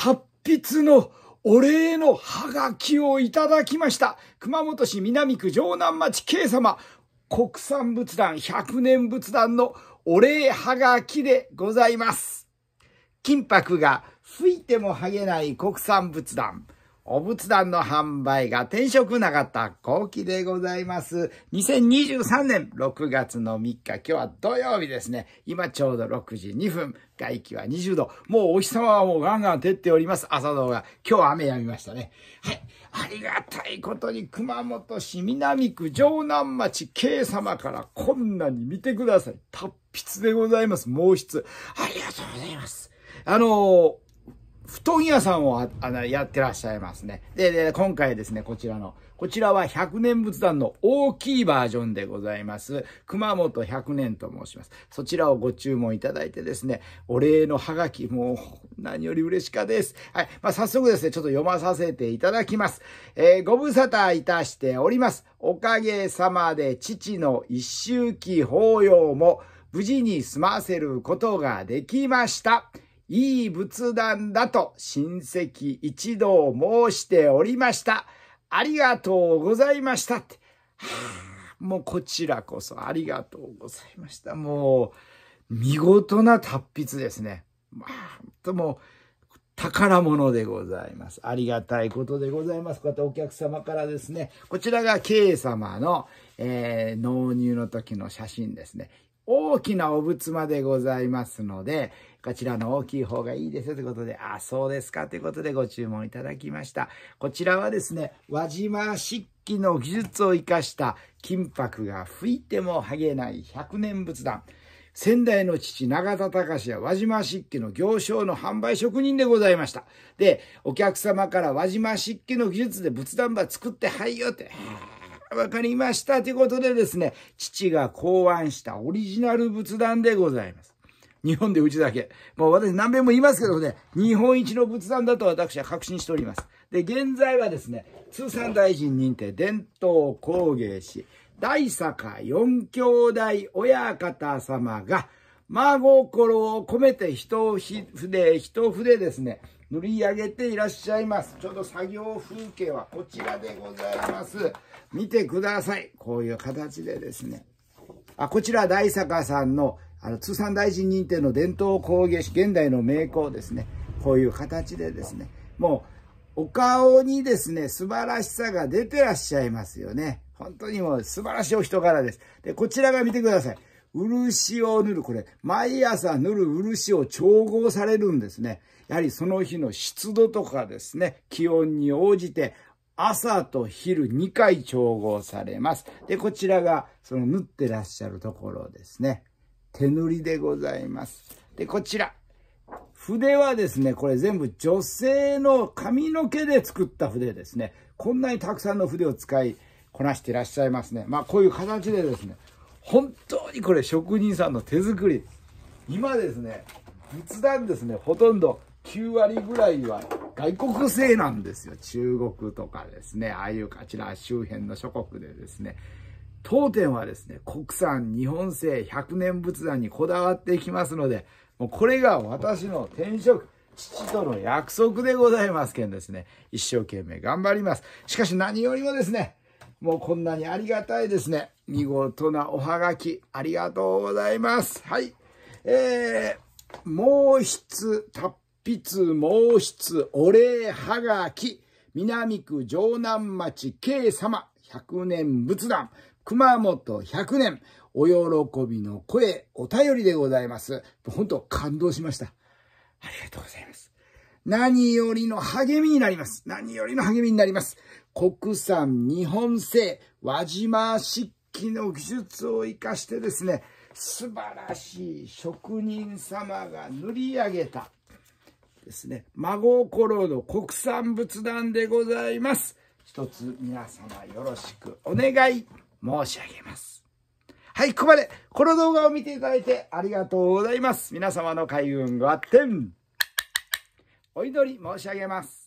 達筆のお礼のハガキをいただきました。熊本市南区城南町慶様、国産仏壇100年仏壇のお礼ハガキでございます。金箔が吹いても剥げない国産仏壇。お仏壇の販売が転職なかった後期でございます。2023年6月の3日、今日は土曜日ですね。今ちょうど6時2分、外気は20度。もうお日様はもうガンガン照っております。朝動画。今日は雨やみましたね。はい。ありがたいことに熊本市南区城南町 K 様からこんなに見てください。達筆でございます。毛筆。ありがとうございます。あのー布団屋さんをあのやってらっしゃいますねで。で、今回ですね、こちらの、こちらは百年仏壇の大きいバージョンでございます。熊本100年と申します。そちらをご注文いただいてですね、お礼のハガキ、もう何より嬉しかです。はい。まあ、早速ですね、ちょっと読まさせていただきます。えー、ご無沙汰いたしております。おかげさまで父の一周忌法要も無事に済ませることができました。いい仏壇だと親戚一同申しておりました。ありがとうございました。ってはあ、もうこちらこそありがとうございました。もう、見事な達筆ですね。まあ、とも、宝物でございます。ありがたいことでございます。こうやってお客様からですね、こちらが K 様の、えー、納入の時の写真ですね。大きなお仏間でございますので、こちらの大きい方がいいですよということで、あ、そうですかということでご注文いただきました。こちらはですね、輪島漆器の技術を生かした金箔が吹いても剥げない百年仏壇。先代の父、永田隆は輪島漆器の行商の販売職人でございました。で、お客様から輪島漆器の技術で仏壇場作ってはいよって、わかりました。ということでですね、父が考案したオリジナル仏壇でございます。日本でうちだけ。もう私何遍も言いますけどね、日本一の仏壇だと私は確信しております。で、現在はですね、通産大臣認定伝統工芸士、大坂四兄弟親方様が、真心を込めて一筆、一筆ですね、塗り上げていらっしゃいます。ちょうど作業風景はこちらでございます。見てください。こういう形でですね。あ、こちら大坂さんのあの通産大臣認定の伝統工芸士、現代の名工ですね。こういう形でですね。もう、お顔にですね、素晴らしさが出てらっしゃいますよね。本当にもう素晴らしいお人柄です。で、こちらが見てください。漆を塗る。これ、毎朝塗る漆を調合されるんですね。やはりその日の湿度とかですね、気温に応じて、朝と昼2回調合されます。で、こちらが、その塗ってらっしゃるところですね。手塗りでございます。で、こちら。筆はですね、これ全部女性の髪の毛で作った筆ですね。こんなにたくさんの筆を使いこなしていらっしゃいますね。まあ、こういう形でですね、本当にこれ職人さんの手作り今ですね仏壇ですねほとんど9割ぐらいは外国製なんですよ中国とかですねああいうかちら周辺の諸国でですね当店はですね国産日本製100年仏壇にこだわっていきますのでもうこれが私の転職父との約束でございますけんですね一生懸命頑張りますしかし何よりもですねもうこんなにありがたいですね見事なおはがき、ありがとうございます。はい。えー、毛筆、達筆、毛筆、お礼はがき、南区城南町、K 様、100年仏壇、熊本100年、お喜びの声、お便りでございます。本当感動しました。ありがとうございます。何よりの励みになります。何よりの励みになります。国産日本製、輪島漆機の技術を生かしてですね、素晴らしい職人様が塗り上げたですね、真心の国産仏壇でございます。一つ皆様よろしくお願い申し上げます。はい、ここまで、この動画を見ていただいてありがとうございます。皆様の開運ごあっお祈り申し上げます。